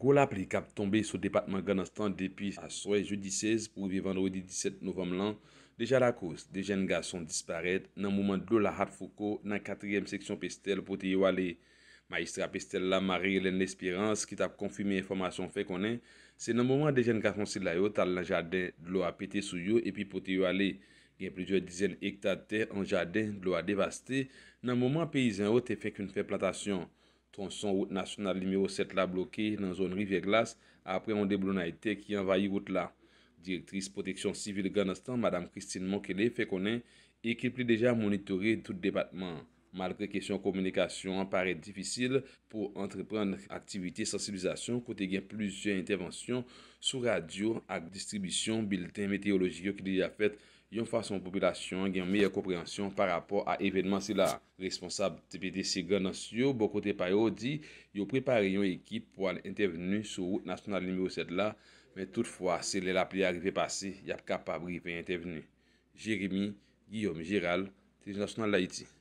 Gou la prik ap tombe sou depatman ganastan depi a soye joudi 16 pou vi vendredi 17 novem lan. Deja la kos, dejen gason disparet nan mouman dlo la hat foko nan 4e seksyon pestel pote yo ale. Maestra pestel la mari elen l'espirans ki tap konfime informasyon fe konen. Se nan mouman dejen gason silayot al la jaden dlo apete sou yo epi pote yo ale. Gen plizye dizen hektar ter an jaden dlo apete devaste nan mouman peyizan ot e fek un fe platasyon. Tonson, route nasyonal numéro 7 la bloke nan zon Rivierglas apre Monde Blonayete ki envaye route la. Direktris Protection Civile Ganastan, Madame Christine Monkele, fe konen ekip li deja monitore tout debatman. Malke kesyon komunikasyon, an pare difisil pou antrepren aktivite sensibilizasyon kote gen plusyen intervensyon sou radyo ak distribisyon bilten meteorologi yo ki li ya fet yon fason popilasyon gen meyè komprensyon par rapport a evenman si la responsab TVDC ganans yo. Bo kote payo di, yo prepare yon ekip pou an intervenu sou national nime ou sed la, men toutfwa se le lapli arive pase, yap kapabri pe intervenu. Jeremie Guillaume Giral, TNL.